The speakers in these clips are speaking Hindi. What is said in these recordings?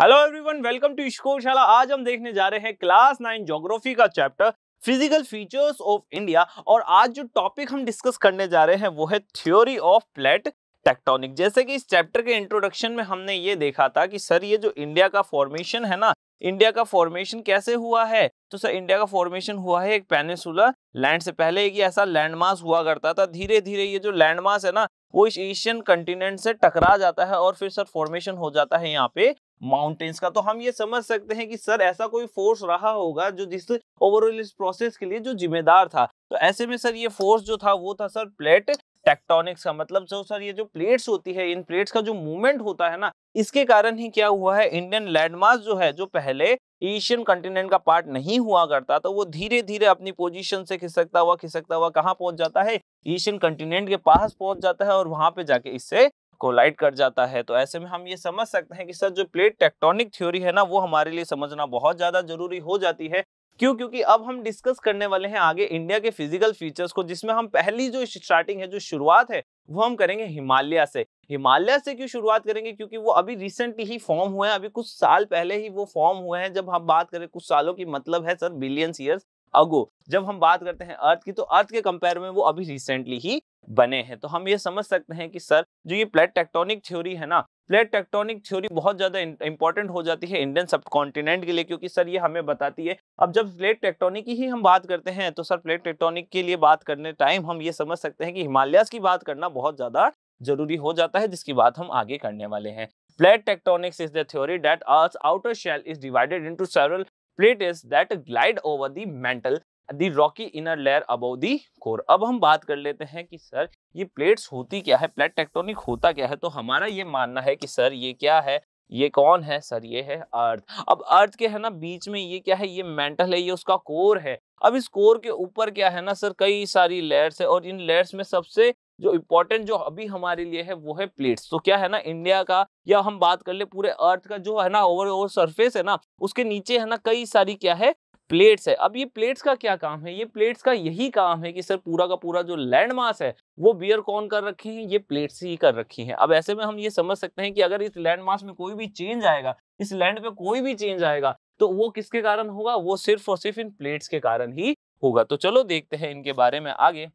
हेलो एवरीवन वेलकम टू इश्कोशाला आज हम देखने जा रहे हैं क्लास नाइन ज्योग्राफी का chapter physical features of India और आज जो टॉपिक हम डिस्कस करने जा रहे हैं वो है थ्योरी ऑफ प्लेट टेक्टोनिक जैसे कि इस चैप्टर के इंट्रोडक्शन में हमने ये देखा था कि सर ये जो इंडिया का फॉर्मेशन है ना इंडिया का फॉर्मेशन कैसे हुआ है तो सर इंडिया का फॉर्मेशन हुआ है एक पेनिसुलर लैंड से पहले एक ऐसा लैंडमास हुआ करता था धीरे धीरे ये जो लैंडमास है ना वो इस एशियन कंटिनेंट से टकरा जाता है और फिर सर फॉर्मेशन हो जाता है यहाँ पे माउंटेन्स का तो हम ये समझ सकते हैं कि सर ऐसा कोई फोर्स रहा होगा जो जिस ओवरऑल इस प्रोसेस के लिए जो जिम्मेदार था तो ऐसे में सर ये फोर्स जो था वो था सर प्लेट टेक्टोनिक्स का मतलब सर सर ये जो प्लेट्स होती है इन प्लेट्स का जो मूवमेंट होता है ना इसके कारण ही क्या हुआ है इंडियन लैंडमार्क जो है जो पहले एशियन कंटिनेंट का पार्ट नहीं हुआ करता तो वो धीरे धीरे अपनी पोजीशन से खिसकता हुआ खिसकता हुआ कहाँ पहुंच जाता है एशियन कंटिनेंट के पास पहुंच जाता है और वहां पे जाके इससे कोलाइड कर जाता है तो ऐसे में हम ये समझ सकते हैं कि सर जो प्लेट टेक्टोनिक थ्योरी है ना वो हमारे लिए समझना बहुत ज़्यादा जरूरी हो जाती है क्यों क्योंकि अब हम डिस्कस करने वाले हैं आगे इंडिया के फिजिकल फीचर्स को जिसमें हम पहली जो स्टार्टिंग है जो शुरुआत है वो हम करेंगे हिमालय से हिमालय से क्यों शुरुआत करेंगे क्योंकि वो अभी रिसेंटली ही फॉर्म हुए हैं अभी कुछ साल पहले ही वो फॉर्म हुए हैं जब हम बात करें कुछ सालों की मतलब है सर बिलियंस ईयर्स अगो जब हम बात करते हैं अर्थ की तो अर्थ के कंपेयर में वो अभी रिसेंटली ही बने हैं तो हम ये समझ सकते हैं कि सर जो ये प्लेट टेक्टोनिक थ्योरी है ना प्लेट टेक्टोनिक थ्योरी बहुत ज़्यादा इंपॉर्टेंट हो जाती है इंडियन सब कॉन्टिनेंट के लिए क्योंकि सर ये हमें बताती है अब जब प्लेट टेक्टोनिक की ही हम बात करते हैं तो सर प्लेट टेक्टोनिक के लिए बात करने टाइम हम ये समझ सकते हैं कि हिमालयास की बात करना बहुत ज़्यादा जरूरी हो जाता है जिसकी बात हम आगे करने वाले हैं plate tectonics is the theory that earth outer shell is divided into several plate is that glide over the mantle the rocky inner layer above the core अब हम बात कर लेते हैं कि सर ये प्लेट्स होती क्या है प्लेट टेक्टोनिक होता क्या है तो हमारा ये मानना है कि सर ये क्या है ये कौन है सर ये है अर्थ अब अर्थ के है ना बीच में ये क्या है ये मेंटल है ये उसका कोर है अब इस कोर के ऊपर क्या है ना सर कई सारी लेयर्स है और इन लेयर्स में सबसे जो इम्पोर्टेंट जो अभी हमारे लिए है वो है प्लेट्स तो क्या है ना इंडिया का या हम बात कर ले पूरे अर्थ का जो है ना ओवर ओवर सरफेस है ना उसके नीचे है ना कई सारी क्या है प्लेट्स है अब ये प्लेट्स का क्या काम है ये प्लेट्स का यही काम है कि सर पूरा का पूरा जो लैंड मास है वो बियर कौन कर रखे हैं ये प्लेट्स ही कर रखी हैं अब ऐसे में हम ये समझ सकते हैं कि अगर इस लैंड मास में कोई भी चेंज आएगा इस लैंड पे कोई भी चेंज आएगा तो वो किसके कारण होगा वो सिर्फ और सिर्फ इन प्लेट्स के कारण ही होगा तो चलो देखते हैं इनके बारे में आगे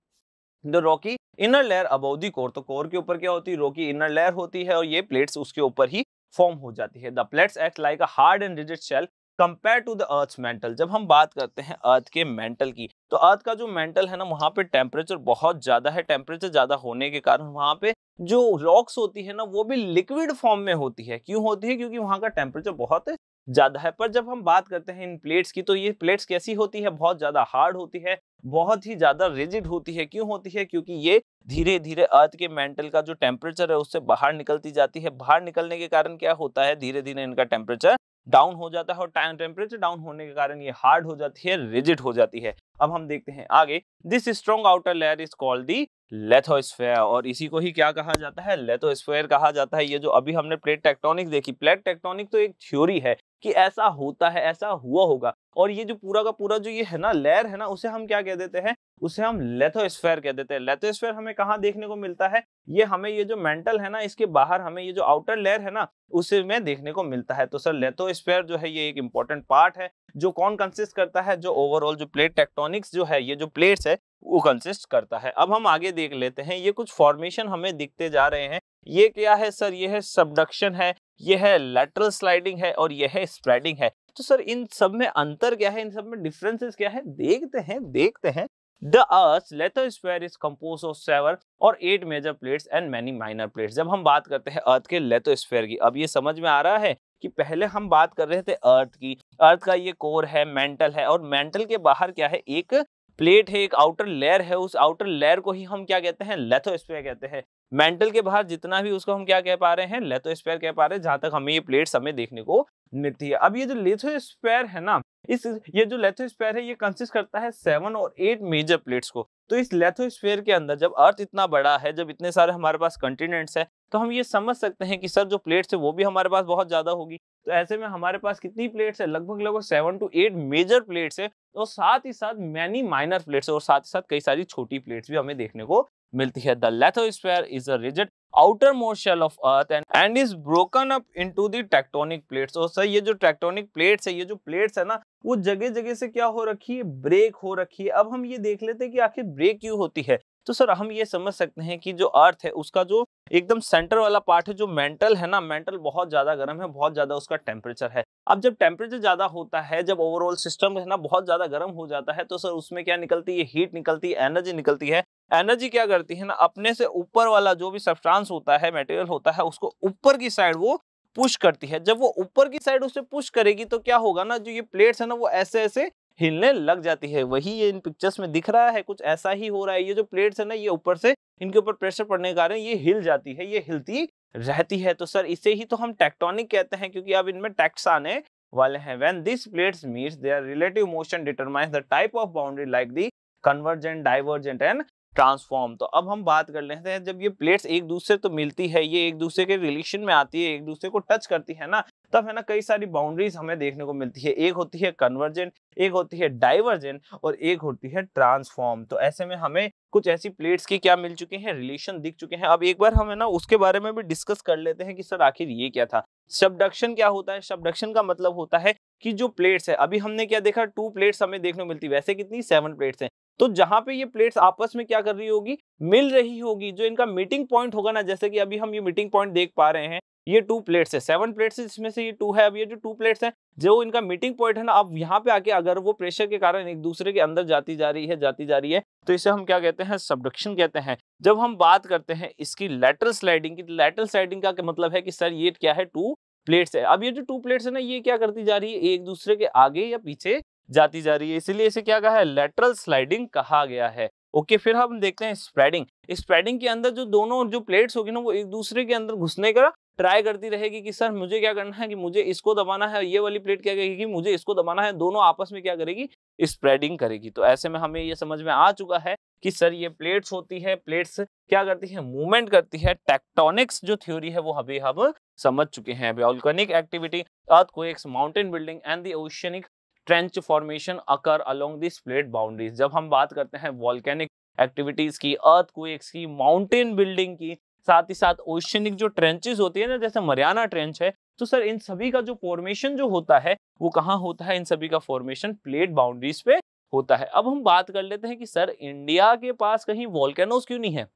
the rocky inner layer above the core तो कोर के ऊपर क्या होती है रॉकी इनर लेयर होती है और ये प्लेट्स उसके ऊपर ही फॉर्म हो जाती है the plates act like a hard and rigid shell compare to the earth mantle जब हम बात करते हैं अर्थ के मेंटल की तो अर्थ का जो मेंटल है ना वहाँ पे टेम्परेचर बहुत ज़्यादा है टेम्परेचर ज़्यादा होने के कारण वहाँ पे जो रॉक्स होती है ना वो भी लिक्विड फॉर्म में होती है क्यों होती है क्योंकि वहाँ का टेम्परेचर बहुत ज़्यादा है पर जब हम बात करते हैं इन प्लेट्स की तो ये प्लेट्स कैसी होती है बहुत ज़्यादा हार्ड होती है बहुत ही ज़्यादा रिजिड होती है क्यों होती है क्योंकि ये धीरे धीरे अर्थ के मेंटल का जो टेम्परेचर है उससे बाहर निकलती जाती है बाहर निकलने के कारण क्या होता है धीरे धीरे इनका टेम्परेचर डाउन हो जाता है और टाइम टेम्परेचर डाउन होने के कारण ये हार्ड हो जाती है रिजिड हो जाती है अब हम देखते हैं आगे this strong outer layer is called the lithosphere और इसी को ही क्या कहा जाता है लेथोस्फेयर कहा जाता है ये जो अभी हमने प्लेट टेक्टोनिक देखी प्लेट टेक्टोनिक तो एक थ्योरी है कि ऐसा होता है ऐसा हुआ होगा और ये जो पूरा का पूरा जो ये है ना लेयर है ना उसे हम क्या कह देते हैं उसे हम लेथोस्फेयर कह देते हैं लेथोस्फेयर हमें कहाँ देखने को मिलता है ये हमें ये जो मेंटल है ना इसके बाहर हमें ये जो आउटर लेयर है ना उसे में देखने को मिलता है तो सर लेथोस्फेयर जो है ये एक इंपॉर्टेंट पार्ट है जो कौन कंसिस्ट करता है जो ओवरऑल जो प्लेट टेक्टोनिक्स जो है ये जो प्लेट्स है वो कंसिस्ट करता है अब हम आगे देख लेते हैं ये कुछ फॉर्मेशन हमें दिखते जा रहे हैं ये क्या है सर ये है सबडक्शन है ये है लेटरल स्लाइडिंग है और यह है स्प्रेडिंग है तो सर इन सब में अंतर क्या है इन सब में डिफरेंसेस क्या है देखते हैं देखते हैं the earth lithosphere square is compose of seven or eight major plates and many minor plates जब हम बात करते हैं अर्थ के लेथोस्फेयर स्क्वायर की अब ये समझ में आ रहा है कि पहले हम बात कर रहे थे अर्थ की अर्थ का ये कोर है मेंटल है और मेंटल के बाहर क्या है एक प्लेट है एक आउटर लेयर है उस आउटर लेयर को ही हम क्या कहते हैं लेथोस्फीयर कहते हैं मेंटल के बाहर जितना भी उसको हम क्या कह पा रहे हैं लेथोस्फीयर कह पा रहे हैं जहां तक हमें ये प्लेट्स हमें देखने को मिलती है अब ये जो स्पेयर है ना इस ये जो लेथोस्फेयर है ये कंसिस्ट करता है seven or eight major plates को तो इस लेथोस्फेयर के अंदर जब अर्थ इतना बड़ा है जब इतने सारे हमारे पास कंटिनेंट्स हैं तो हम ये समझ सकते हैं कि सर जो प्लेट्स है वो भी हमारे पास बहुत ज़्यादा होगी तो ऐसे में हमारे पास कितनी प्लेट्स है लगभग लगभग seven to eight major plates है और साथ ही साथ मैनी माइनर प्लेट्स और साथ ही साथ कई सारी छोटी प्लेट्स भी हमें देखने को मिलती है the lithosphere is a rigid outer more shell of earth and and is broken up into the tectonic plates और सर ये जो टेक्टोनिक प्लेट्स है ये जो प्लेट्स है ना वो जगह जगह से क्या हो रखी है ब्रेक हो रखी है अब हम ये देख लेते हैं कि आखिर ब्रेक क्यों होती है तो सर हम ये समझ सकते हैं कि जो अर्थ है उसका जो एकदम सेंटर वाला पार्ट है जो मेंटल है ना मेंटल बहुत ज़्यादा गर्म है बहुत ज़्यादा उसका टेम्परेचर है अब जब टेम्परेचर ज़्यादा होता है जब ओवरऑल सिस्टम है ना बहुत ज़्यादा गर्म हो जाता है तो सर उसमें क्या निकलती है हीट निकलती है एनर्जी निकलती है एनर्जी क्या करती है ना अपने से ऊपर वाला जो भी सब्सटेंस होता है मटेरियल होता है उसको ऊपर की साइड वो पुश करती है जब वो ऊपर की साइड उसे पुश करेगी तो क्या होगा ना जो ये प्लेट्स है ना वो ऐसे ऐसे हिलने लग जाती है वही ये इन पिक्चर्स में दिख रहा है कुछ ऐसा ही हो रहा है ये जो प्लेट्स है ना ये ऊपर से इनके ऊपर प्रेशर पड़ने के कारण ये हिल जाती है ये हिलती रहती है तो सर इसे ही तो हम टेक्टोनिक कहते हैं क्योंकि अब इनमें टैक्स आने वाले हैं when this plates meets their relative motion determines the type of boundary like the convergent divergent and transform तो अब हम बात कर लेते हैं जब ये प्लेट्स एक दूसरे तो मिलती है ये एक दूसरे के रिलेशन में आती है एक दूसरे को टच करती है ना तब है ना कई सारी बाउंड्रीज हमें देखने को मिलती है एक होती है कन्वर्जेंट एक होती है डाइवर्जेंट और एक होती है ट्रांसफॉर्म तो ऐसे में हमें कुछ ऐसी प्लेट्स की क्या मिल चुके हैं रिलेशन दिख चुके हैं अब एक बार हम है ना उसके बारे में भी डिस्कस कर लेते हैं कि सर आखिर ये क्या था सबडक्शन क्या होता है सबडक्शन का मतलब होता है कि जो प्लेट्स है अभी हमने क्या देखा टू प्लेट्स हमें देखने को मिलती है वैसे कितनी सेवन प्लेट्स हैं तो जहां पे ये प्लेट्स आपस में क्या कर रही होगी मिल रही होगी जो इनका मीटिंग पॉइंट होगा ना जैसे कि अभी हम ये मीटिंग पॉइंट देख पा रहे हैं ये टू प्लेट्स है सेवन प्लेट्स जिसमें से ये टू है अब ये जो टू प्लेट्स हैं जो इनका मीटिंग पॉइंट है ना अब यहाँ पे आके अगर वो प्रेशर के कारण एक दूसरे के अंदर जाती जा रही है जाती जा रही है तो इसे हम क्या कहते हैं सबडक्शन कहते हैं जब हम बात करते हैं इसकी लेटरल स्लाइडिंग की लेटरल तो स्लाइडिंग का मतलब है कि सर ये क्या है टू प्लेट्स है अब ये जो टू प्लेट्स है ना ये क्या करती जा रही है एक दूसरे के आगे या पीछे जाती जा रही है इसीलिए इसे क्या कहा है लेटरल स्लाइडिंग कहा गया है ओके okay, फिर हम देखते हैं स्प्रेडिंग स्प्रेडिंग के अंदर जो दोनों जो प्लेट्स होगी ना वो एक दूसरे के अंदर घुसने का ट्राई करती रहेगी कि सर मुझे क्या करना है कि मुझे इसको दबाना है ये वाली प्लेट क्या करेगी मुझे इसको दबाना है दोनों आपस में क्या करेगी स्प्रेडिंग करेगी तो ऐसे में हमें ये समझ में आ चुका है कि सर ये प्लेट्स होती है प्लेट्स क्या करती है मूवमेंट करती है टेक्टोनिक्स जो थ्योरी है वो अभी हम समझ चुके हैं volcanic activity earth mountain building and the oceanic trench formation occur along this plate boundaries जब हम बात करते हैं वॉल्केनिक एक्टिविटीज की अर्थ को की माउंटेन बिल्डिंग की साथ ही साथ ओशनिक जो ट्रेंचेस होती है ना जैसे मरियाना ट्रेंच है तो सर इन सभी का जो फॉर्मेशन जो होता है वो कहाँ होता है इन सभी का फॉर्मेशन प्लेट बाउंड्रीज पे होता है अब हम बात कर लेते हैं कि सर इंडिया के पास कहीं वॉल्केनोज क्यों नहीं है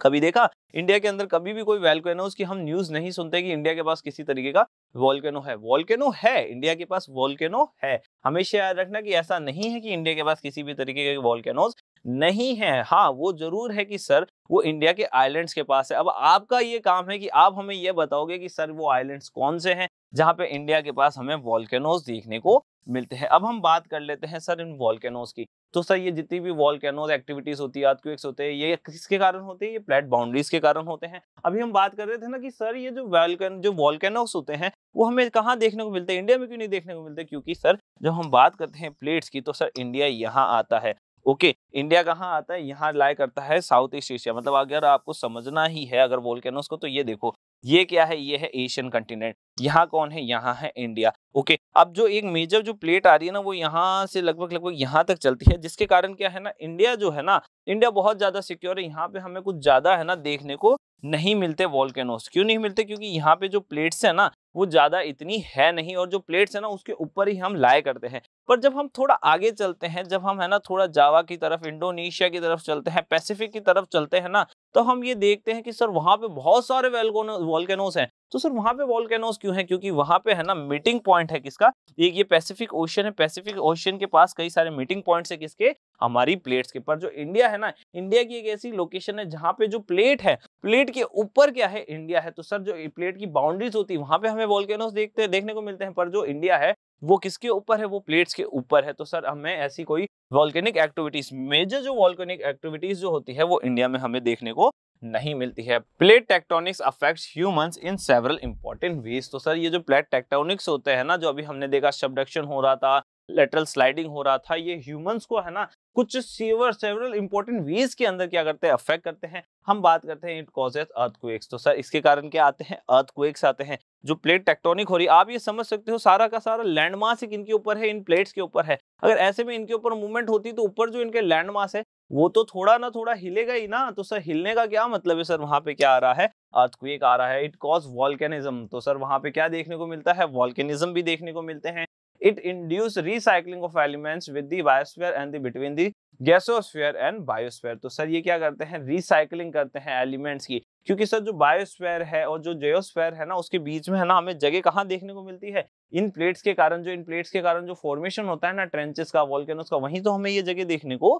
कभी देखा इंडिया के अंदर कभी भी कोई वॉल्केनो उसकी हम न्यूज नहीं सुनते कि इंडिया के पास किसी तरीके का वॉल्केनो है वॉल्केनो है इंडिया के पास वॉल्केनो है हमेशा याद रखना कि ऐसा नहीं है कि इंडिया के पास किसी भी तरीके के वॉल्केनोज नहीं है हाँ वो जरूर है कि सर वो इंडिया के आइलैंड्स के पास है अब आपका ये काम है कि आप हमें ये बताओगे कि सर वो आइलैंड्स कौन से हैं जहाँ पे इंडिया के पास हमें वॉल्केनोज देखने को मिलते हैं अब हम बात कर लेते हैं सर इन वॉलकैनोज की तो सर ये जितनी भी वॉलकैनोज एक्टिविटीज होती है आर्थ होते हैं ये किसके कारण होते हैं ये प्लेट बाउंड्रीज के कारण होते हैं अभी हम बात कर रहे थे ना कि सर ये जो वॉलकैन जो वॉलकैनोज होते हैं वो हमें कहाँ देखने को मिलते हैं इंडिया में क्यों नहीं देखने को मिलते क्योंकि सर जब हम बात करते हैं प्लेट्स की तो सर इंडिया यहाँ आता है ओके okay, इंडिया कहाँ आता है यहाँ लाया करता है साउथ ईस्ट एशिया मतलब अगर आपको समझना ही है अगर वोल्केनोस को तो ये देखो ये क्या है ये है एशियन कंटिनेंट यहाँ कौन है यहाँ है इंडिया ओके अब जो एक मेजर जो प्लेट आ रही है ना वो यहाँ से लगभग लगभग यहाँ तक चलती है जिसके कारण क्या है ना इंडिया जो है ना इंडिया बहुत ज्यादा सिक्योर है यहाँ पे हमें कुछ ज्यादा है ना देखने को नहीं मिलते वॉल्केनोस क्यों नहीं मिलते क्योंकि यहाँ पे जो प्लेट्स है ना वो ज्यादा इतनी है नहीं और जो प्लेट्स है ना उसके ऊपर ही हम लाए करते हैं पर जब हम थोड़ा आगे चलते हैं जब हम है ना थोड़ा जावा की तरफ इंडोनेशिया की तरफ चलते हैं पैसिफिक की तरफ चलते हैं ना तो हम ये देखते हैं कि सर वहाँ पे बहुत सारे वॉलकैनोज हैं तो सर वहाँ पे वॉल्केनोज क्यों हैं क्योंकि वहाँ पे है ना मीटिंग पॉइंट है किसका एक ये पैसिफिक ओशन है पैसिफिक ओशन के पास कई सारे मीटिंग पॉइंट्स है किसके हमारी प्लेट्स के पर जो इंडिया है ना इंडिया की एक ऐसी लोकेशन है जहाँ पे जो प्लेट है प्लेट के ऊपर क्या है इंडिया है तो सर जो प्लेट की बाउंड्रीज होती है वहाँ पे हमें वॉलकैनोज देखते देखने को मिलते हैं पर जो इंडिया है वो किसके ऊपर है वो प्लेट्स के ऊपर है तो सर हमें ऐसी कोई वॉल्केनिक एक्टिविटीज मेजर जो वॉल्केनिक एक्टिविटीज जो होती है वो इंडिया में हमें देखने को नहीं मिलती है plate tectonics affects humans in several important ways तो सर ये जो प्लेट टेक्टोनिक्स होते हैं ना जो अभी हमने देखा सबडक्शन हो रहा था लेटरल स्लाइडिंग हो रहा था ये ह्यूमंस को है ना कुछ सीवर सेवरल इंपॉर्टेंट वेज के अंदर क्या करते हैं अफेक्ट करते हैं हम बात करते हैं इट कॉजेज अर्थक्वेक्स तो सर इसके कारण क्या आते हैं क्वेक्स आते हैं जो प्लेट टेक्टोनिक हो रही है आप ये समझ सकते हो सारा का सारा लैंड मास एक इनके ऊपर है इन प्लेट्स के ऊपर है अगर ऐसे में इनके ऊपर मूवमेंट होती तो ऊपर जो इनके लैंड मास है वो तो थोड़ा ना थोड़ा हिलेगा ही ना तो सर हिलने का क्या मतलब है सर वहाँ पे क्या आ रहा है अर्थक्वेक आ रहा है इट कॉज वॉल्केनिज्म तो सर वहाँ पे क्या देखने को मिलता है वॉल्केनिज्म भी देखने को मिलते हैं it induce recycling of elements with the biosphere and the between the geosphere and biosphere तो सर ये क्या करते हैं रिसाइकलिंग करते हैं एलिमेंट्स की क्योंकि सर जो बायोस्फेयर है और जो जयोस्फेयर है ना उसके बीच में है ना हमें जगह कहाँ देखने को मिलती है इन प्लेट्स के कारण जो इन प्लेट्स के कारण जो फॉर्मेशन होता है ना ट्रेंचेस का वॉल्केनोस का वहीं तो हमें ये जगह देखने को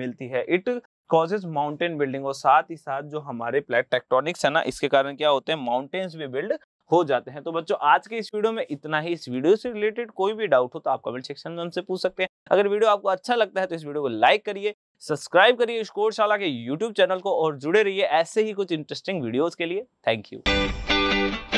मिलती है इट कॉजेज माउंटेन बिल्डिंग और साथ ही साथ जो हमारे प्लेट टेक्टोनिक्स है ना इसके कारण क्या होते हैं माउंटेन्स भी बिल्ड हो जाते हैं तो बच्चों आज के इस वीडियो में इतना ही इस वीडियो से रिलेटेड कोई भी डाउट हो तो आप कमेंट सेक्शन में हमसे पूछ सकते हैं अगर वीडियो आपको अच्छा लगता है तो इस वीडियो को लाइक करिए सब्सक्राइब करिए इस कोर्सशाला के यूट्यूब चैनल को और जुड़े रहिए ऐसे ही कुछ इंटरेस्टिंग वीडियोज के लिए थैंक यू